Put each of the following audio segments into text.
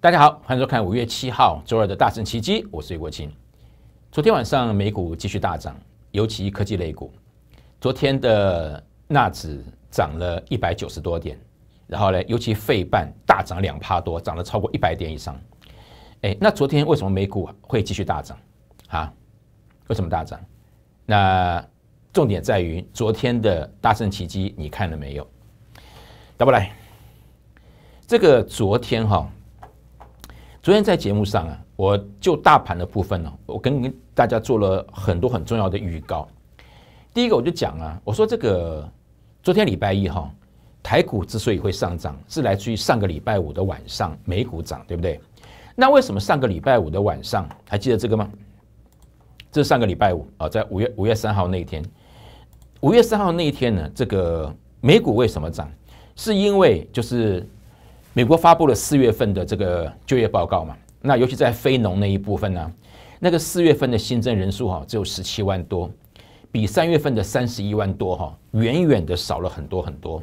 大家好，欢迎收看五月七号周二的大胜奇迹。我是李国勤。昨天晚上美股继续大涨，尤其科技类股。昨天的纳指涨了一百九十多点，然后呢，尤其费半大涨两趴多，涨了超过一百点以上。哎，那昨天为什么美股会继续大涨？啊？为什么大涨？那重点在于昨天的大圣奇迹，你看了没有？来不来？这个昨天哈。昨天在节目上啊，我就大盘的部分呢，我跟大家做了很多很重要的预告。第一个我就讲啊，我说这个昨天礼拜一哈，台股之所以会上涨，是来自于上个礼拜五的晚上美股涨，对不对？那为什么上个礼拜五的晚上还记得这个吗？这是上个礼拜五啊，在五月五月三号那一天，五月三号那一天呢，这个美股为什么涨？是因为就是。美国发布了四月份的这个就业报告嘛？那尤其在非农那一部分呢？那个四月份的新增人数哈，只有十七万多，比三月份的三十一万多哈，远远的少了很多很多。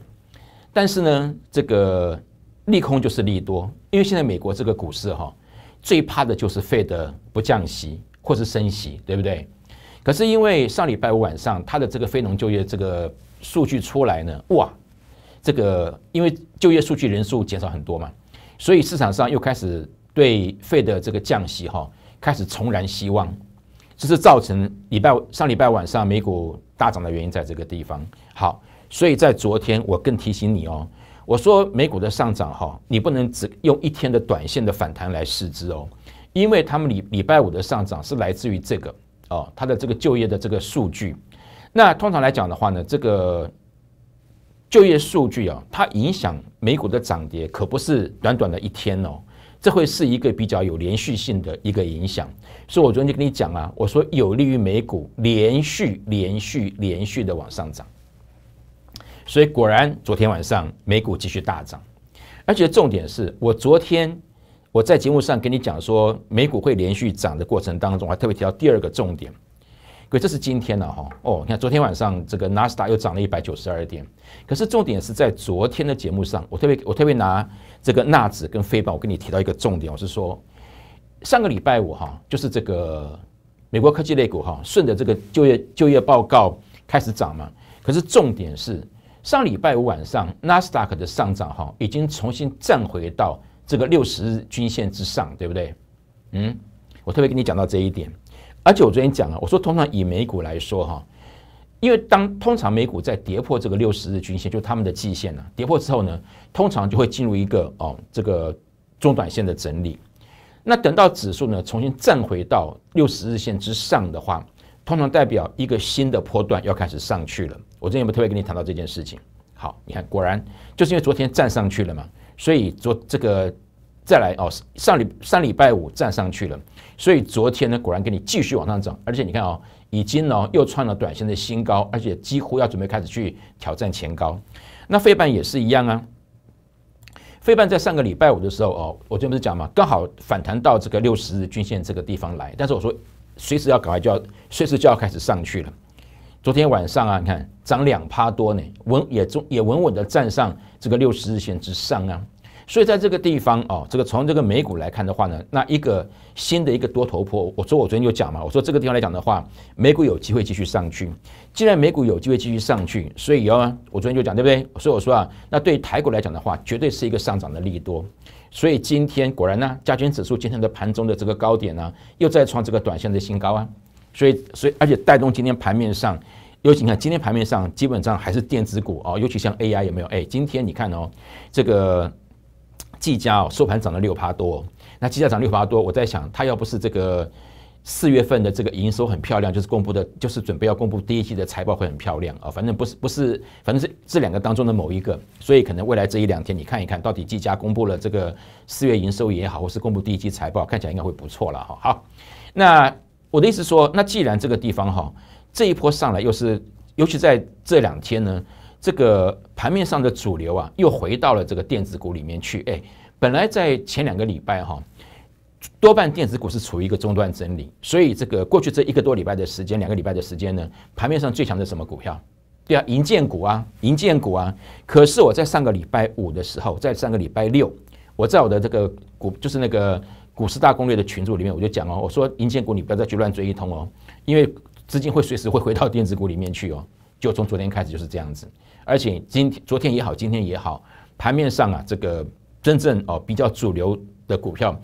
但是呢，这个利空就是利多，因为现在美国这个股市哈，最怕的就是费德不降息或是升息，对不对？可是因为上礼拜五晚上它的这个非农就业这个数据出来呢，哇！这个因为就业数据人数减少很多嘛，所以市场上又开始对费的这个降息哈开始重燃希望，这是造成礼拜上礼拜晚上美股大涨的原因，在这个地方。好，所以在昨天我更提醒你哦，我说美股的上涨哈，你不能只用一天的短线的反弹来视之哦，因为他们礼礼拜五的上涨是来自于这个哦，它的这个就业的这个数据。那通常来讲的话呢，这个。就业数据啊，它影响美股的涨跌，可不是短短的一天哦。这会是一个比较有连续性的一个影响，所以我昨天就跟你讲啊，我说有利于美股连续、连续、连续的往上涨。所以果然昨天晚上美股继续大涨，而且重点是我昨天我在节目上跟你讲说，美股会连续涨的过程当中，还特别提到第二个重点。各位，这是今天的哈哦，你看昨天晚上这个纳斯达又涨了一百九十二点，可是重点是在昨天的节目上，我特别我特别拿这个纳指跟非保，我跟你提到一个重点，我是说上个礼拜五哈，就是这个美国科技类股哈，顺着这个就业就业报告开始涨嘛，可是重点是上礼拜五晚上纳斯达克的上涨哈，已经重新站回到这个六十日均线之上，对不对？嗯，我特别跟你讲到这一点。而且我昨天讲了，我说通常以美股来说哈，因为当通常美股在跌破这个六十日均线，就他们的季线呢，跌破之后呢，通常就会进入一个哦这个中短线的整理。那等到指数呢重新站回到六十日线之上的话，通常代表一个新的波段要开始上去了。我之前不特别跟你谈到这件事情。好，你看果然就是因为昨天站上去了嘛，所以昨这个。再来哦，上礼上礼拜五站上去了，所以昨天呢，果然给你继续往上涨，而且你看哦，已经哦又创了短线的新高，而且几乎要准备开始去挑战前高。那飞半也是一样啊，飞半在上个礼拜五的时候哦，我这不是讲嘛，刚好反弹到这个六十日均线这个地方来，但是我说随时要搞，就要随时就要开始上去了。昨天晚上啊，你看涨两趴多呢，稳也中也稳稳的站上这个六十日线之上啊。所以在这个地方啊，这个从这个美股来看的话呢，那一个新的一个多头破。我说我昨天就讲嘛，我说这个地方来讲的话，美股有机会继续上去。既然美股有机会继续上去，所以要我昨天就讲对不对？所以我说啊，那对台股来讲的话，绝对是一个上涨的利多。所以今天果然呢，加权指数今天的盘中的这个高点呢，又再创这个短线的新高啊。所以，所以而且带动今天盘面上，尤其你看今天盘面上基本上还是电子股啊，尤其像 AI 有没有？哎，今天你看哦，这个。季家哦，收盘涨了六趴多。那季家涨六趴多，我在想，它要不是这个四月份的这个营收很漂亮，就是公布的，就是准备要公布第一季的财报会很漂亮啊。反正不是不是，反正是这两个当中的某一个，所以可能未来这一两天你看一看到底季家公布了这个四月营收也好，或是公布第一季财报，看起来应该会不错了哈。好，那我的意思说，那既然这个地方哈，这一波上来又是，尤其在这两天呢。这个盘面上的主流啊，又回到了这个电子股里面去。哎，本来在前两个礼拜哈，多半电子股是处于一个中断整理，所以这个过去这一个多礼拜的时间、两个礼拜的时间呢，盘面上最强的什么股票？对啊，银建股啊，银建股啊。可是我在上个礼拜五的时候，在上个礼拜六，我在我的这个股就是那个股市大攻略的群组里面，我就讲了，我说银建股你不要再去乱追一通哦，因为资金会随时会回到电子股里面去哦。就从昨天开始就是这样子。而且今天、昨天也好，今天也好，盘面上啊，这个真正哦比较主流的股票，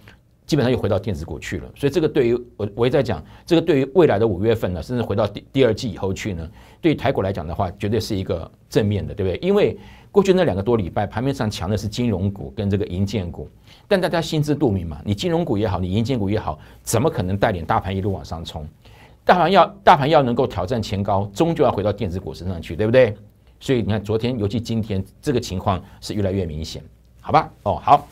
基本上又回到电子股去了。所以这个对于我，我也在讲，这个对于未来的五月份呢，甚至回到第第二季以后去呢，对于台股来讲的话，绝对是一个正面的，对不对？因为过去那两个多礼拜，盘面上强的是金融股跟这个银建股，但大家心知肚明嘛，你金融股也好，你银建股也好，怎么可能带领大盘一路往上冲？大盘要大盘要能够挑战前高，终究要回到电子股身上去，对不对？所以你看，昨天尤其今天这个情况是越来越明显，好吧？哦，好。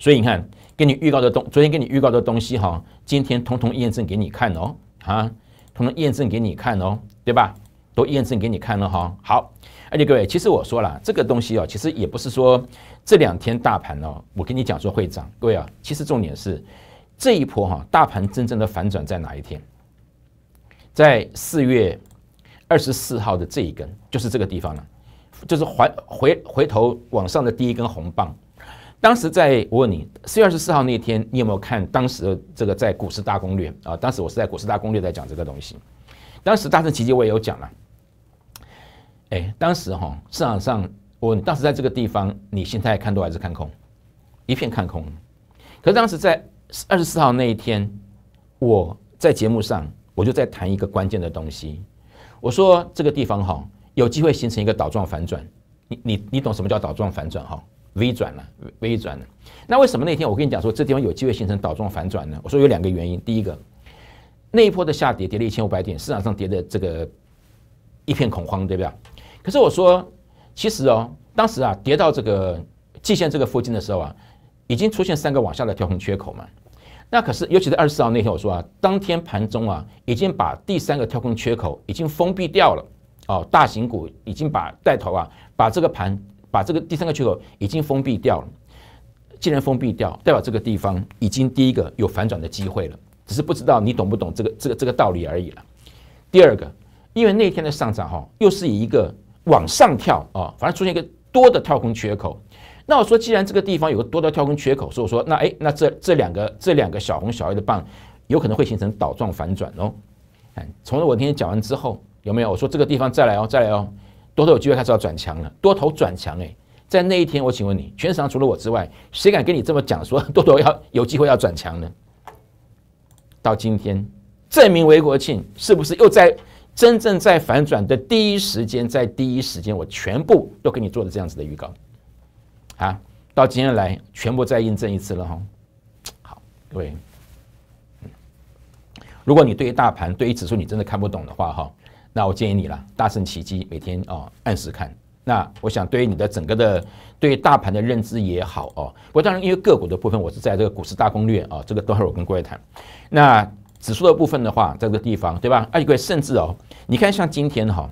所以你看，给你预告的东，昨天给你预告的东西哈，今天通通验证给你看哦，啊，通通验证给你看哦，对吧？都验证给你看了哈。好，而且各位，其实我说了，这个东西哦，其实也不是说这两天大盘哦，我跟你讲说会涨，各位啊，其实重点是这一波哈，大盘真正的反转在哪一天？在四月。二十四号的这一根就是这个地方了，就是回回回头往上的第一根红棒。当时在我问你四月二十四号那一天，你有没有看？当时这个在股市大攻略啊，当时我是在股市大攻略在讲这个东西。当时大圣奇迹我也有讲了，哎，当时哈市场上，我当时在这个地方，你心态看多还是看空？一片看空。可是当时在二十四号那一天，我在节目上我就在谈一个关键的东西。我说这个地方哈，有机会形成一个倒状反转，你你你懂什么叫倒状反转哈？V 转了，V 转了。那为什么那天我跟你讲说这地方有机会形成倒状反转呢？我说有两个原因，第一个，那一波的下跌跌了一千五百点，市场上跌的这个一片恐慌，对不对？可是我说，其实哦，当时啊，跌到这个季线这个附近的时候啊，已经出现三个往下的跳空缺口嘛。那可是，尤其是二十四号那天，我说啊，当天盘中啊，已经把第三个跳空缺口已经封闭掉了。哦，大型股已经把带头啊，把这个盘，把这个第三个缺口已经封闭掉了。既然封闭掉，代表这个地方已经第一个有反转的机会了，只是不知道你懂不懂这个这个这个道理而已了。第二个，因为那天的上涨哈，又是以一个往上跳啊，反而出现一个多的跳空缺口。那我说，既然这个地方有个多头跳空缺口，所以说那哎，那这这两个这两个小红小黑的棒，有可能会形成倒状反转哦。哎，从我今天讲完之后，有没有我说这个地方再来哦，再来哦，多头有机会开始要转强了，多头转强哎。在那一天，我请问你，全市场除了我之外，谁敢跟你这么讲说 多头要有机会要转强呢？到今天证明，韦国庆是不是又在真正在反转的第一时间，在第一时间，我全部都给你做了这样子的预告。啊，到今天来，全部再印证一次了哈。好，各位，嗯，如果你对于大盘、对于指数你真的看不懂的话哈，那我建议你了，大胜奇迹，每天啊按时看。那我想，对于你的整个的对于大盘的认知也好哦，不过当然因为个股的部分，我是在这个股市大攻略啊，这个等会我跟各位谈。那指数的部分的话，在这个地方对吧？而且各位甚至哦，你看像今天哈，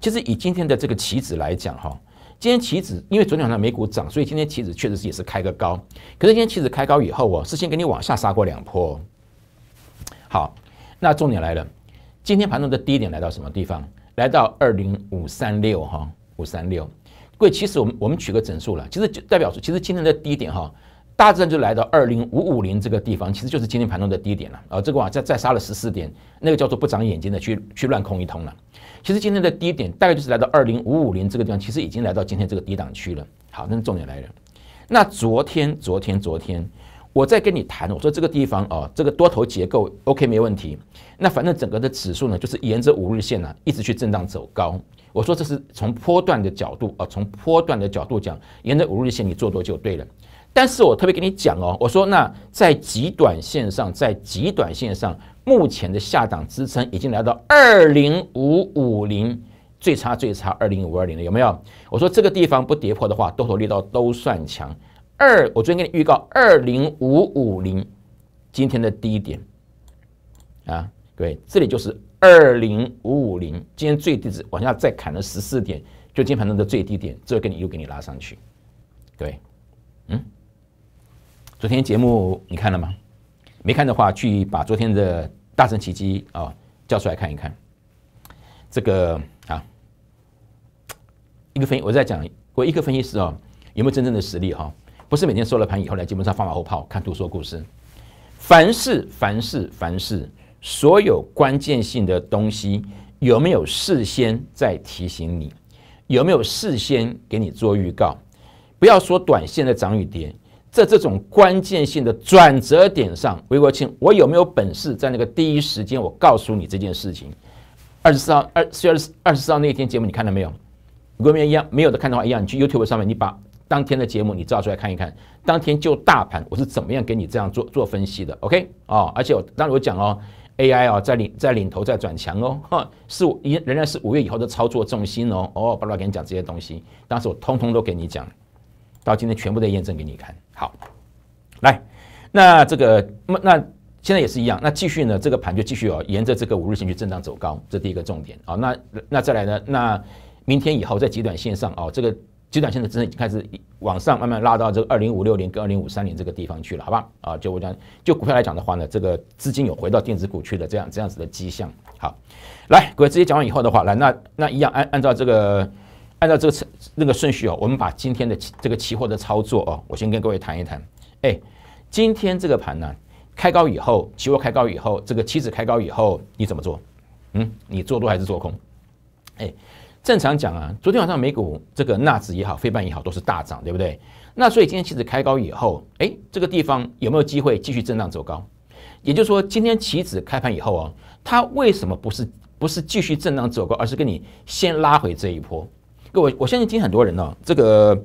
其实以今天的这个棋子来讲哈。今天棋子因为昨天晚上美股涨，所以今天棋子确实是也是开个高。可是今天棋子开高以后哦，事先给你往下杀过两波。好，那重点来了，今天盘中的低点来到什么地方？来到二零五三六哈，五三六。各位其实我们我们取个整数了，其实就代表说，其实今天的低点哈，大致上就来到二零五五零这个地方，其实就是今天盘中的低点了。啊，这个啊再再杀了十四点，那个叫做不长眼睛的去去乱空一通了。其实今天的低点大概就是来到二零五五零这个地方，其实已经来到今天这个低档区了。好，那重点来了。那昨天、昨天、昨天，我在跟你谈，我说这个地方啊，这个多头结构 OK 没问题。那反正整个的指数呢，就是沿着五日线呢一直去震荡走高。我说这是从波段的角度啊，从波段的角度讲，沿着五日线你做多就对了。但是我特别跟你讲哦，我说那在极短线上，在极短线上，目前的下档支撑已经来到二零五五零，最差最差二零五二零了，有没有？我说这个地方不跌破的话，多头力道都算强。二，我昨天跟你预告二零五五零，今天的低点啊，各位，这里就是二零五五零，今天最低值往下再砍了十四点，就今天盘中的最低点，这个给你又给你拉上去，各位，嗯。昨天节目你看了吗？没看的话，去把昨天的大成奇迹啊叫出来看一看。这个啊，一个分我在讲我一个分析师啊有没有真正的实力哈？不是每天收了盘以后来基本上放马后炮看图说故事。凡事凡事凡事，所有关键性的东西，有没有事先在提醒你？有没有事先给你做预告？不要说短线的涨与跌。在这种关键性的转折点上，韦国庆，我有没有本事在那个第一时间我告诉你这件事情？二十四号二四月二十四号那天节目你看到没有？如果没一样没有的看的话，一样你去 YouTube 上面，你把当天的节目你照出来看一看，当天就大盘我是怎么样给你这样做做分析的？OK 啊，而且我当时我讲哦，AI 哦在领在领头在转强哦，是五仍然是五月以后的操作重心哦，哦，不拉给你讲这些东西，当时我通通都给你讲。到今天全部在验证给你看，好，来，那这个那现在也是一样，那继续呢，这个盘就继续哦，沿着这个五日线去震荡走高，这第一个重点啊。那那再来呢，那明天以后在极短线上啊，这个极短线的支撑已经开始往上慢慢拉到这个二零五六零跟二零五三零这个地方去了，好吧？啊，就我讲，就股票来讲的话呢，这个资金有回到电子股去的这样这样子的迹象。好，来，各位，直接讲完以后的话，来，那那一样按按照这个。按照这个程，那个顺序哦，我们把今天的这个期货的操作哦，我先跟各位谈一谈。哎，今天这个盘呢，开高以后，期货开高以后，这个期指开高以后，你怎么做？嗯，你做多还是做空？哎，正常讲啊，昨天晚上美股这个纳指也好，非半也好，都是大涨，对不对？那所以今天期指开高以后，哎，这个地方有没有机会继续震荡走高？也就是说，今天期指开盘以后啊，它为什么不是不是继续震荡走高，而是跟你先拉回这一波？各位，我相信今天很多人哦，这个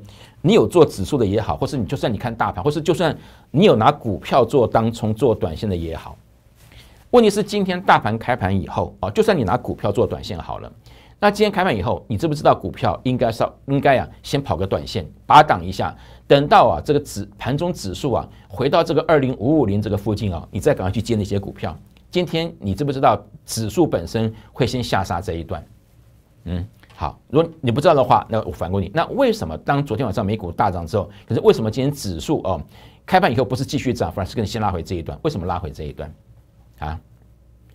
你有做指数的也好，或是你就算你看大盘，或是就算你有拿股票做当冲做短线的也好，问题是今天大盘开盘以后啊，就算你拿股票做短线好了，那今天开盘以后，你知不知道股票应该是应该啊先跑个短线把挡一下，等到啊这个指盘中指数啊回到这个二零五五零这个附近啊，你再赶快去接那些股票。今天你知不知道指数本身会先下杀这一段？嗯。好，如果你不知道的话，那我反问你，那为什么当昨天晚上美股大涨之后，可是为什么今天指数哦开盘以后不是继续涨，反而是先拉回这一段？为什么拉回这一段？啊？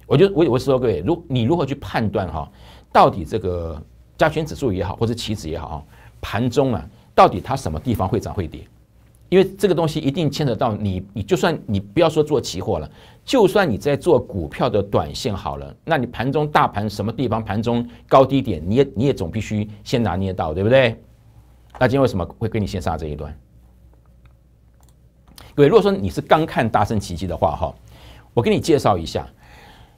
我就我我是说各位，如你如何去判断哈，到底这个加权指数也好，或者期指也好盘中啊，到底它什么地方会涨会跌？因为这个东西一定牵扯到你，你就算你不要说做期货了。就算你在做股票的短线好了，那你盘中大盘什么地方盘中高低点，你也你也总必须先拿捏到，对不对？那今天为什么会跟你先杀这一段？各位，如果说你是刚看《大圣奇迹》的话，哈，我给你介绍一下，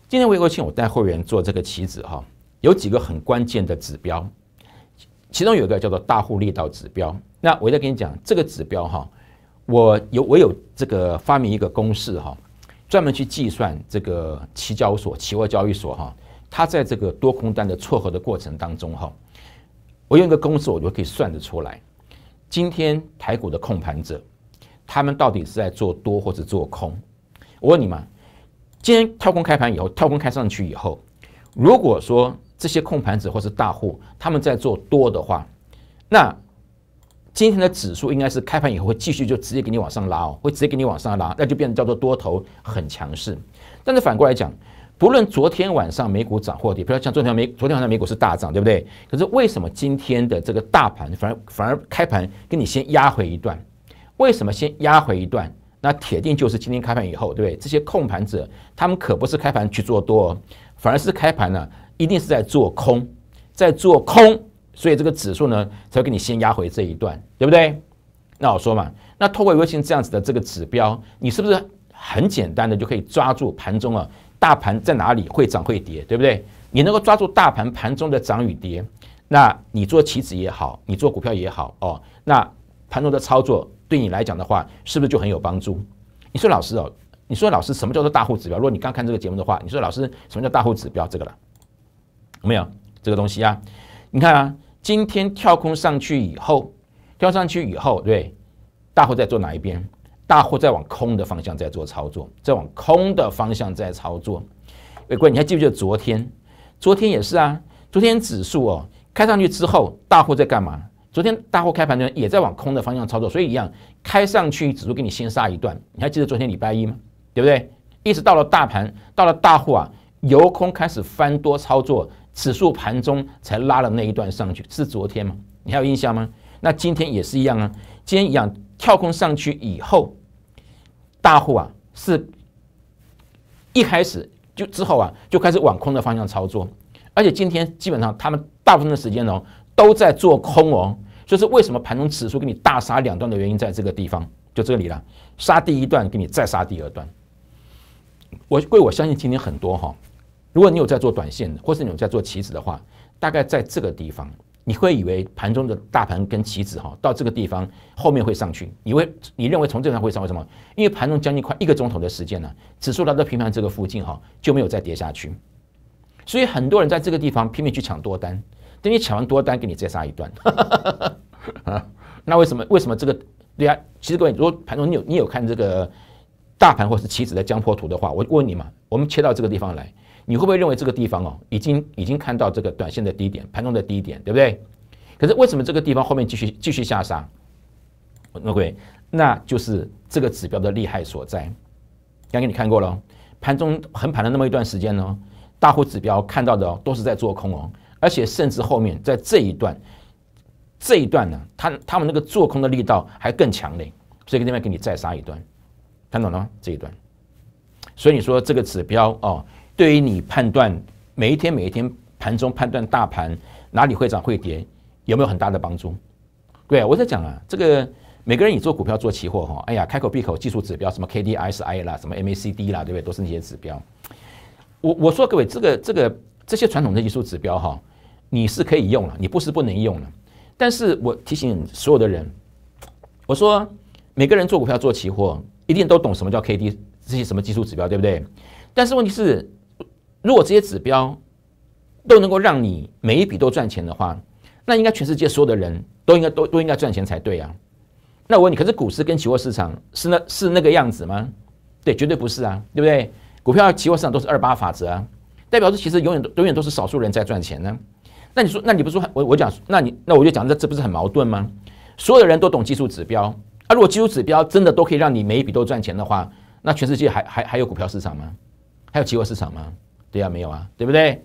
今天国庆我带会员做这个棋子，哈，有几个很关键的指标，其中有一个叫做大户力道指标。那我再跟你讲这个指标，哈，我有我有这个发明一个公式，哈。专门去计算这个期交所、期货交易所，哈，它在这个多空单的撮合的过程当中，哈，我用一个公式，我就可以算得出来，今天台股的控盘者，他们到底是在做多或者做空？我问你们，今天跳空开盘以后，跳空开上去以后，如果说这些控盘者或是大户他们在做多的话，那。今天的指数应该是开盘以后会继续就直接给你往上拉哦，会直接给你往上拉，那就变成叫做多头很强势。但是反过来讲，不论昨天晚上美股涨或跌，不要像昨天美，昨天晚上美股是大涨，对不对？可是为什么今天的这个大盘反而反而开盘给你先压回一段？为什么先压回一段？那铁定就是今天开盘以后，对不对？这些控盘者他们可不是开盘去做多，反而是开盘呢，一定是在做空，在做空。所以这个指数呢，才会给你先压回这一段，对不对？那我说嘛，那透过微信这样子的这个指标，你是不是很简单的就可以抓住盘中啊，大盘在哪里会涨会跌，对不对？你能够抓住大盘盘中的涨与跌，那你做棋子也好，你做股票也好哦，那盘中的操作对你来讲的话，是不是就很有帮助？你说老师哦，你说老师什么叫做大户指标？如果你刚看这个节目的话，你说老师什么叫大户指标？这个了，有没有这个东西啊？你看啊。今天跳空上去以后，跳上去以后，对，大户在做哪一边？大户在往空的方向在做操作，在往空的方向在操作。伟哥，你还记不记得昨天？昨天也是啊，昨天指数哦开上去之后，大户在干嘛？昨天大户开盘呢也在往空的方向操作，所以一样，开上去指数给你先杀一段。你还记得昨天礼拜一吗？对不对？一直到了大盘到了大户啊，由空开始翻多操作。指数盘中才拉了那一段上去，是昨天吗？你还有印象吗？那今天也是一样啊，今天一样跳空上去以后，大户啊是一开始就之后啊就开始往空的方向操作，而且今天基本上他们大部分的时间哦都在做空哦，所以说为什么盘中指数给你大杀两段的原因，在这个地方就这里了，杀第一段给你再杀第二段，我归我相信今天很多哈。如果你有在做短线的，或是你有在做棋子的话，大概在这个地方，你会以为盘中的大盘跟棋子哈，到这个地方后面会上去。以为你认为从这上会上为什么？因为盘中将近快一个钟头的时间呢，指数来到平盘这个附近哈，就没有再跌下去。所以很多人在这个地方拼命去抢多单，等你抢完多单，给你再杀一段。那为什么？为什么这个？对啊，其实各位，如果盘中你有你有看这个大盘或是棋子的江坡图的话，我问你嘛，我们切到这个地方来。你会不会认为这个地方哦，已经已经看到这个短线的低点，盘中的低点，对不对？可是为什么这个地方后面继续继续下杀？各位，那就是这个指标的厉害所在。刚给你看过了，盘中横盘了那么一段时间呢，大户指标看到的都是在做空哦，而且甚至后面在这一段，这一段呢，他他们那个做空的力道还更强嘞。所以这边给你再杀一段，看懂了吗？这一段。所以你说这个指标哦。对于你判断每一天每一天盘中判断大盘哪里会涨会跌，有没有很大的帮助？对我在讲啊，这个每个人你做股票做期货哈，哎呀，开口闭口技术指标什么 K D S I 啦，什么 M A C D 啦，对不对？都是那些指标。我我说各位这个这个这些传统的技术指标哈，你是可以用了，你不是不能用了。但是我提醒所有的人，我说每个人做股票做期货一定都懂什么叫 K D 这些什么技术指标，对不对？但是问题是。如果这些指标都能够让你每一笔都赚钱的话，那应该全世界所有的人都应该都都应该赚钱才对啊。那我问你，可是股市跟期货市场是那是那个样子吗？对，绝对不是啊，对不对？股票、期货市场都是二八法则啊，代表是其实永远都永远都是少数人在赚钱呢。那你说，那你不说我我讲，那你那我就讲，这这不是很矛盾吗？所有人都懂技术指标啊，如果技术指标真的都可以让你每一笔都赚钱的话，那全世界还还还有股票市场吗？还有期货市场吗？对啊，没有啊，对不对？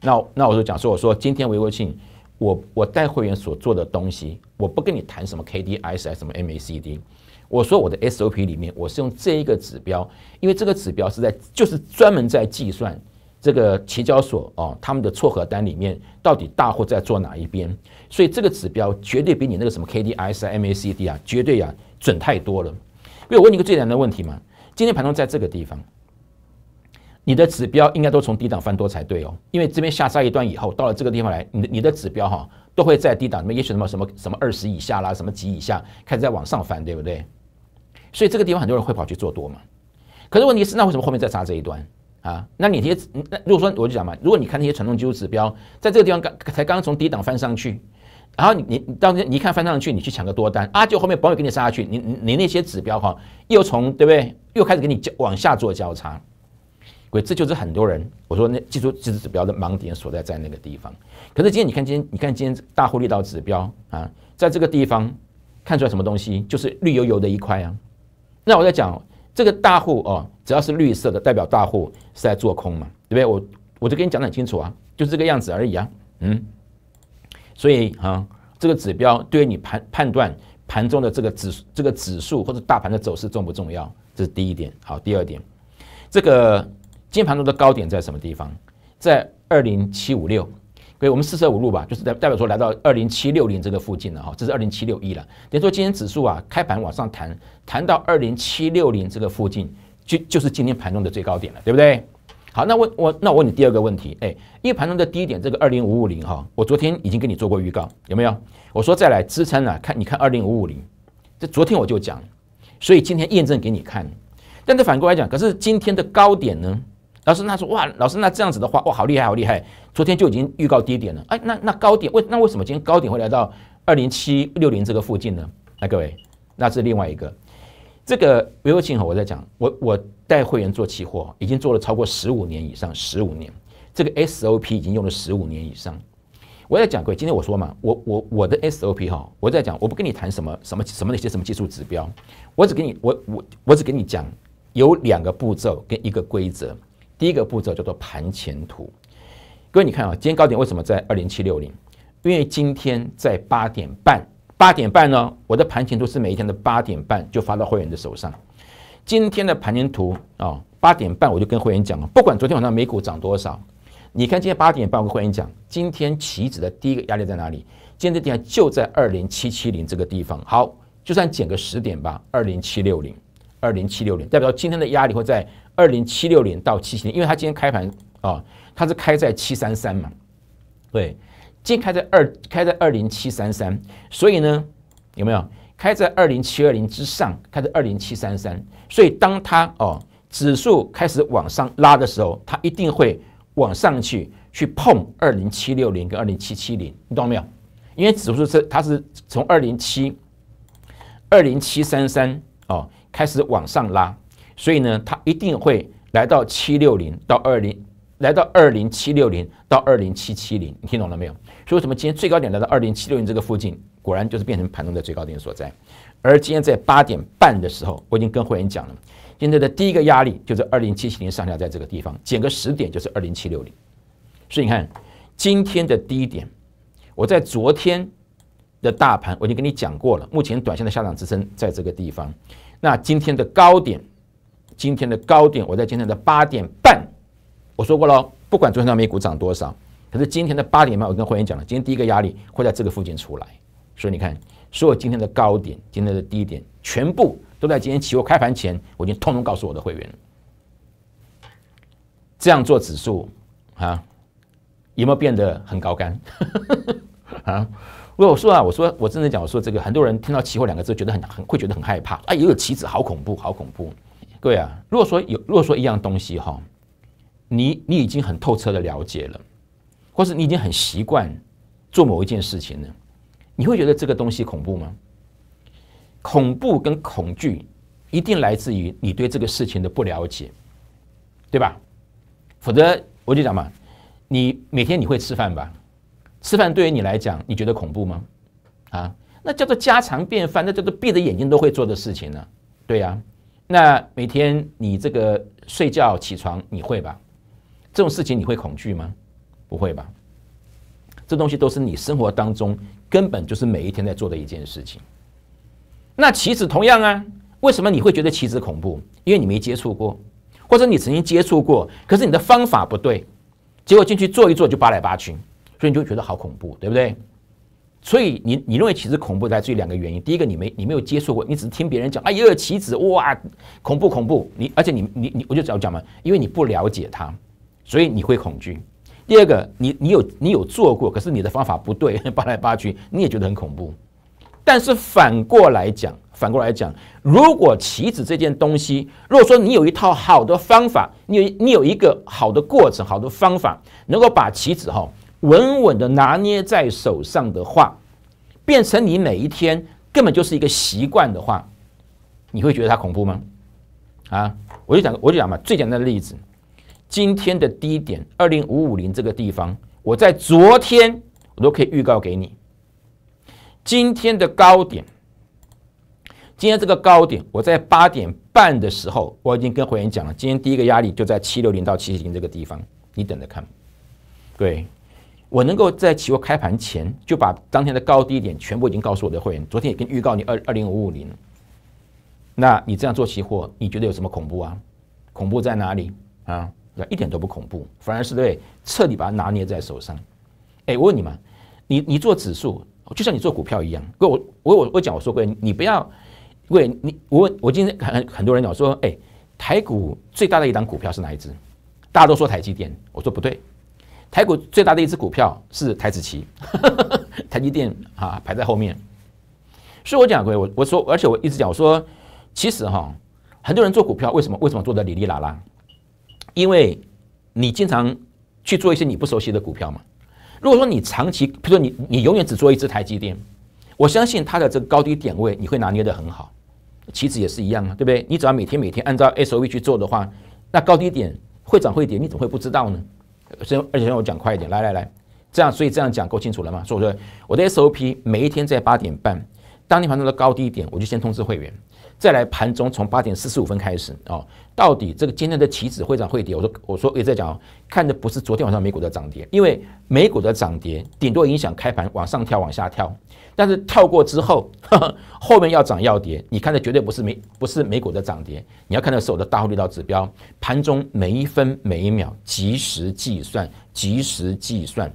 那那我就讲说，我说今天维国庆，我我带会员所做的东西，我不跟你谈什么 K D S 啊，什么 M A C D，我说我的 S O P 里面，我是用这一个指标，因为这个指标是在就是专门在计算这个期交所哦他们的撮合单里面到底大货在做哪一边，所以这个指标绝对比你那个什么 K D S M A C D 啊绝对啊准太多了。因为我问你一个最难的问题嘛，今天盘中在这个地方。你的指标应该都从低档翻多才对哦，因为这边下杀一段以后，到了这个地方来，你的你的指标哈都会在低档，你们也许什么什么什么二十以下啦，什么几以下开始在往上翻，对不对？所以这个地方很多人会跑去做多嘛。可是问题是，那为什么后面再杀这一段啊？那你些那如果说我就讲嘛，如果你看那些传统技术指标，在这个地方刚才刚从低档翻上去，然后你你当天你看翻上去，你去抢个多单啊，就后面保会给你杀下去，你你那些指标哈又从对不对又开始给你交往下做交叉。鬼，这就是很多人我说那记住技术指标的盲点所在在那个地方。可是今天你看，今天你看今天大户绿岛指标啊，在这个地方看出来什么东西？就是绿油油的一块啊。那我在讲这个大户哦，只要是绿色的，代表大户是在做空嘛，对不对？我我就跟你讲讲清楚啊，就是这个样子而已啊，嗯。所以啊，这个指标对于你判判断盘中的这个指数、这个指数或者大盘的走势重不重要？这是第一点。好，第二点，这个。今天盘中的高点在什么地方？在二零七五六，所以我们四舍五入吧，就是代代表说来到二零七六零这个附近了哈，这是二零七六一了。等于说今天指数啊，开盘往上弹，弹到二零七六零这个附近，就就是今天盘中的最高点了，对不对？好，那我我那我问你第二个问题，哎，因为盘中的低点这个二零五五零哈，我昨天已经跟你做过预告，有没有？我说再来支撑了。看你看二零五五零，这昨天我就讲，所以今天验证给你看。但是反过来讲，可是今天的高点呢？老师，那说哇，老师，那这样子的话，哇，好厉害，好厉害！昨天就已经预告低点了，哎，那那高点，为那为什么今天高点会来到二零七六零这个附近呢？那各位，那是另外一个。这个微信哈，我在讲，我我带会员做期货已经做了超过十五年以上，十五年，这个 SOP 已经用了十五年以上。我在讲各位，今天我说嘛，我我我的 SOP 哈，我在讲，我不跟你谈什么什么什么那些什么技术指标，我只跟你，我我我只跟你讲有两个步骤跟一个规则。第一个步骤叫做盘前图，各位你看啊，今天高点为什么在二零七六零？因为今天在八点半，八点半呢，我的盘前图是每一天的八点半就发到会员的手上。今天的盘前图啊，八点半我就跟会员讲了，不管昨天晚上美股涨多少，你看今天八点半我跟会员讲，今天起止的第一个压力在哪里？今天点就在二零七七零这个地方。好，就算减个十点吧，二零七六零，二零七六零代表今天的压力会在。二零七六年到七七年，因为它今天开盘啊，它是开在七三三嘛，对，今天开在二开在二零七三三，所以呢，有没有开在二零七二零之上？开在二零七三三，所以当它哦指数开始往上拉的时候，它一定会往上去去碰二零七六零跟二零七七零，你懂没有？因为指数是它是从二零七二零七三三哦开始往上拉。所以呢，它一定会来到七六零到二零，来到二零七六零到二零七七零，你听懂了没有？所以为什么今天最高点来到二零七六零这个附近，果然就是变成盘中的最高点所在。而今天在八点半的时候，我已经跟会员讲了，现在的第一个压力就是二零七七零上下，在这个地方减个十点就是二零七六零。所以你看今天的低点，我在昨天的大盘我已经跟你讲过了，目前短线的下涨支撑在这个地方。那今天的高点。今天的高点，我在今天的八点半，我说过了，不管昨天那美股涨多少，可是今天的八点半，我跟会员讲了，今天第一个压力会在这个附近出来，所以你看，所有今天的高点、今天的低点，全部都在今天期货开盘前，我已经通通告诉我的会员这样做指数啊，有没有变得很高干啊，如果我说啊，我说我真的讲我说这个，很多人听到期货两个字，觉得很很会觉得很害怕，哎，有个棋子，好恐怖，好恐怖。对啊，如果说有，如果说一样东西哈，你你已经很透彻的了解了，或是你已经很习惯做某一件事情呢，你会觉得这个东西恐怖吗？恐怖跟恐惧一定来自于你对这个事情的不了解，对吧？否则我就讲嘛，你每天你会吃饭吧？吃饭对于你来讲，你觉得恐怖吗？啊，那叫做家常便饭，那叫做闭着眼睛都会做的事情呢。对呀。那每天你这个睡觉起床你会吧？这种事情你会恐惧吗？不会吧？这东西都是你生活当中根本就是每一天在做的一件事情。那棋子同样啊，为什么你会觉得棋子恐怖？因为你没接触过，或者你曾经接触过，可是你的方法不对，结果进去做一做就扒来扒去，所以你就觉得好恐怖，对不对？所以你你认为棋子恐怖来自于两个原因，第一个你没你没有接触过，你只是听别人讲，啊，也有棋子，哇，恐怖恐怖。你而且你你你我就只要讲嘛，因为你不了解它，所以你会恐惧。第二个，你你有你有做过，可是你的方法不对，扒 来扒去，你也觉得很恐怖。但是反过来讲，反过来讲，如果棋子这件东西，如果说你有一套好的方法，你有你有一个好的过程，好的方法，能够把棋子哈。稳稳的拿捏在手上的话，变成你每一天根本就是一个习惯的话，你会觉得它恐怖吗？啊，我就讲，我就讲嘛，最简单的例子，今天的低点二零五五零这个地方，我在昨天我都可以预告给你。今天的高点，今天这个高点，我在八点半的时候我已经跟会员讲了，今天第一个压力就在七六零到七零这个地方，你等着看，对。我能够在期货开盘前就把当天的高低点全部已经告诉我的会员，昨天已经预告你二二零五五零，那你这样做期货，你觉得有什么恐怖啊？恐怖在哪里啊？那一点都不恐怖，反而是对彻底把它拿捏在手上。哎，我问你们，你你做指数，就像你做股票一样。我我我讲我说过，你不要各你我我今天很很多人讲说，哎，台股最大的一档股票是哪一只？大家都说台积电，我说不对。台股最大的一只股票是台子棋，台积电啊排在后面。所以我讲各位，我我说，而且我一直讲我说，其实哈，很多人做股票为什么为什么做的里里啦啦？因为你经常去做一些你不熟悉的股票嘛。如果说你长期，比如说你你永远只做一只台积电，我相信它的这个高低点位你会拿捏的很好。棋子也是一样啊，对不对？你只要每天每天按照 S O V 去做的话，那高低点会涨会跌，你怎么会不知道呢？所以，而且让我讲快一点，来来来，这样，所以这样讲够清楚了吗？所以我的我的 SOP 每一天在八点半，当天盘中的高低点，我就先通知会员。再来盘中，从八点四十五分开始啊，到底这个今天的棋子会涨会跌？我说，我说也在讲，看的不是昨天晚上美股的涨跌，因为美股的涨跌顶多影响开盘往上跳、往下跳，但是跳过之后，后面要涨要跌，你看的绝对不是美不是美股的涨跌，你要看的是我的大后绿道指标，盘中每一分每一秒，及时计算，及时计算，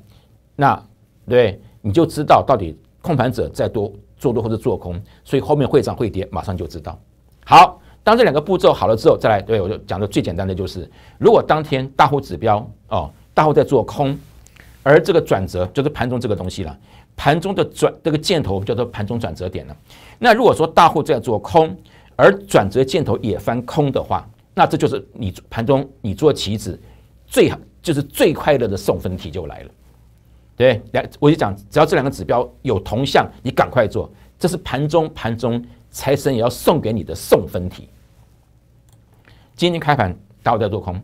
那对，你就知道到底控盘者在多。做多或者做空，所以后面会涨会跌，马上就知道。好，当这两个步骤好了之后，再来对我就讲的最简单的就是，如果当天大户指标哦大户在做空，而这个转折就是盘中这个东西了，盘中的转这个箭头叫做盘中转折点了。那如果说大户在做空，而转折箭头也翻空的话，那这就是你盘中你做棋子最好就是最快乐的送分题就来了。对，两我就讲，只要这两个指标有同向，你赶快做，这是盘中盘中财神也要送给你的送分题。今天开盘大刀在做空，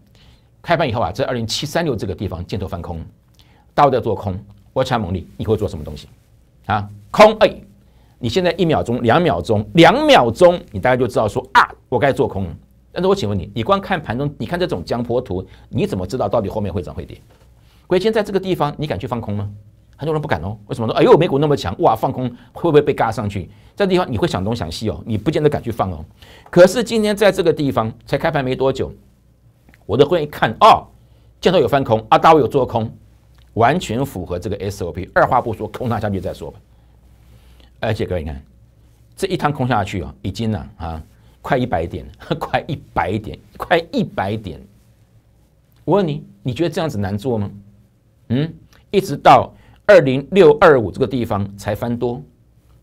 开盘以后啊，在二零七三六这个地方箭头翻空，大刀在做空。我查猛力，你会做什么东西？啊，空哎！你现在一秒钟、两秒钟、两秒钟，你大概就知道说啊，我该做空。但是我请问你，你光看盘中，你看这种江波图，你怎么知道到底后面会涨会跌？鬼键在这个地方，你敢去放空吗？很多人不敢哦。为什么说？哎呦，美股那么强，哇，放空会不会被嘎上去？这地方你会想东想西哦，你不见得敢去放哦。可是今天在这个地方才开盘没多久，我的会员一看，哦，箭头有翻空，啊，大 V 有做空，完全符合这个 SOP，二话不说空它下去再说吧。而且各位你看，这一趟空下去啊，已经呢啊，快一百点，快一百点，快一百点。我问你，你觉得这样子难做吗？嗯，一直到二零六二五这个地方才翻多，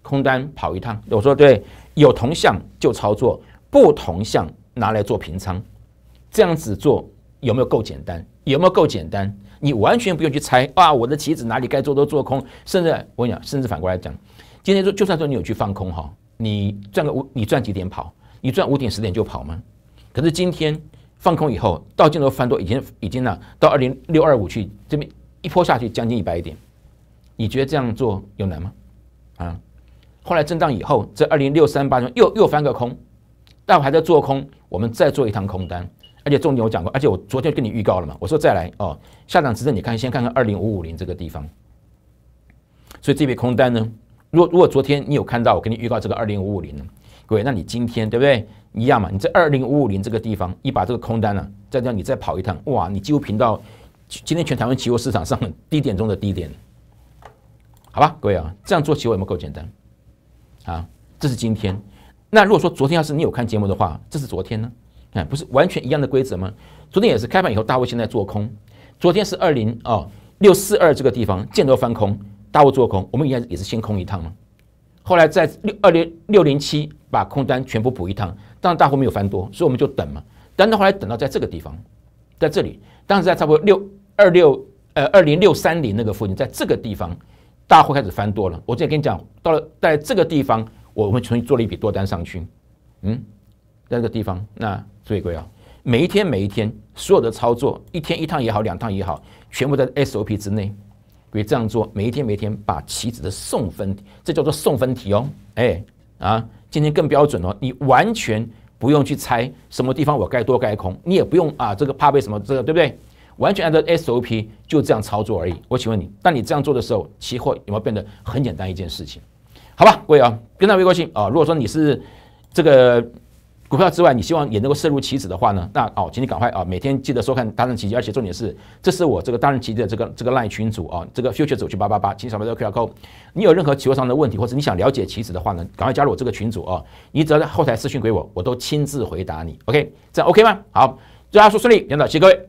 空单跑一趟。我说对，有同向就操作，不同向拿来做平仓，这样子做有没有够简单？有没有够简单？你完全不用去猜啊，我的棋子哪里该做都做空，甚至我跟你讲，甚至反过来讲，今天说就算说你有去放空哈，你赚个五，你赚几点跑？你赚五点十点就跑吗？可是今天放空以后到今头翻多已经已经呢，到二零六二五去这边。泼下去将近一百点，你觉得这样做有难吗？啊，后来震荡以后，这二零六三八中又又翻个空，但我还在做空，我们再做一趟空单，而且重点我讲过，而且我昨天跟你预告了嘛，我说再来哦，下场直正你看，先看看二零五五零这个地方，所以这笔空单呢，如果如果昨天你有看到我跟你预告这个二零五五零，呢，各位，那你今天对不对一样嘛？你在二零五五零这个地方一把这个空单啊，再叫你再跑一趟，哇，你几乎平到。今天全台湾期货市场上低点中的低点，好吧，各位啊，这样做期货有没有够简单？啊，这是今天。那如果说昨天要是你有看节目的话，这是昨天呢？哎，不是完全一样的规则吗？昨天也是开盘以后，大户现在做空，昨天是二零啊六四二这个地方，见多翻空，大户做空，我们应该也是先空一趟嘛。后来在六二零六零七把空单全部补一趟，但大户没有翻多，所以我们就等嘛。等到后来等到在这个地方，在这里，当时在差不多六。二六呃二零六三零那个附近，在这个地方，大户会开始翻多了。我之前跟你讲，到了在这个地方，我们重新做了一笔多单上去，嗯，在这个地方，那注意贵啊！每一天每一天所有的操作，一天一趟也好，两趟也好，全部在 SOP 之内。可以这样做，每一天每天把棋子的送分，这叫做送分题哦。哎啊，今天更标准了，你完全不用去猜什么地方我该多该空，你也不用啊，这个怕被什么这个，对不对？完全按照 SOP 就这样操作而已。我请问你，当你这样做的时候，期货有没有变得很简单一件事情？好吧，各位啊，跟常非常高兴啊！如果说你是这个股票之外，你希望也能够涉入棋子的话呢，那哦，请你赶快啊，每天记得收看《大人奇迹，而且重点是，这是我这个《大人奇迹的这个这个赖群主啊，这个 future 九去八八八，请扫描这个 QQ。你有任何期货上的问题，或者你想了解棋子的话呢，赶快加入我这个群组啊！你只要在后台私信给我，我都亲自回答你。OK，这样 OK 吗？好，祝大家说顺利，领导，谢谢各位。